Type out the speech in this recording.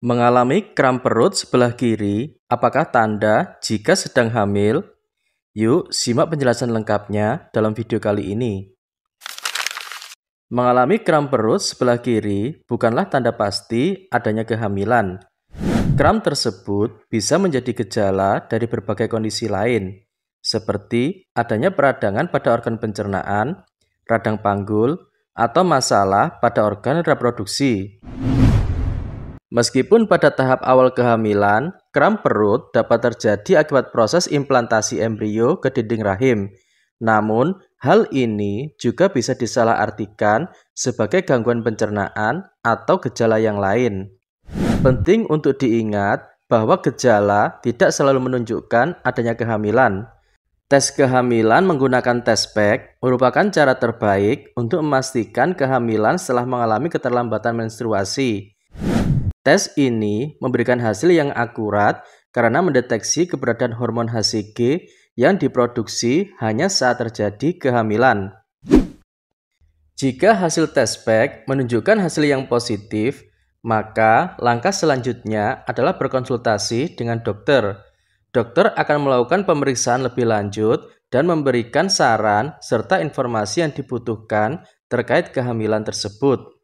Mengalami kram perut sebelah kiri, apakah tanda jika sedang hamil? Yuk, simak penjelasan lengkapnya dalam video kali ini. Mengalami kram perut sebelah kiri bukanlah tanda pasti adanya kehamilan. Kram tersebut bisa menjadi gejala dari berbagai kondisi lain, seperti adanya peradangan pada organ pencernaan, radang panggul, atau masalah pada organ reproduksi. Meskipun pada tahap awal kehamilan, kram perut dapat terjadi akibat proses implantasi embrio ke dinding rahim. Namun, hal ini juga bisa disalahartikan sebagai gangguan pencernaan atau gejala yang lain. Penting untuk diingat bahwa gejala tidak selalu menunjukkan adanya kehamilan. Tes kehamilan menggunakan tes PEG merupakan cara terbaik untuk memastikan kehamilan setelah mengalami keterlambatan menstruasi. Tes ini memberikan hasil yang akurat karena mendeteksi keberadaan hormon HCG yang diproduksi hanya saat terjadi kehamilan. Jika hasil tes pack menunjukkan hasil yang positif, maka langkah selanjutnya adalah berkonsultasi dengan dokter. Dokter akan melakukan pemeriksaan lebih lanjut dan memberikan saran serta informasi yang dibutuhkan terkait kehamilan tersebut.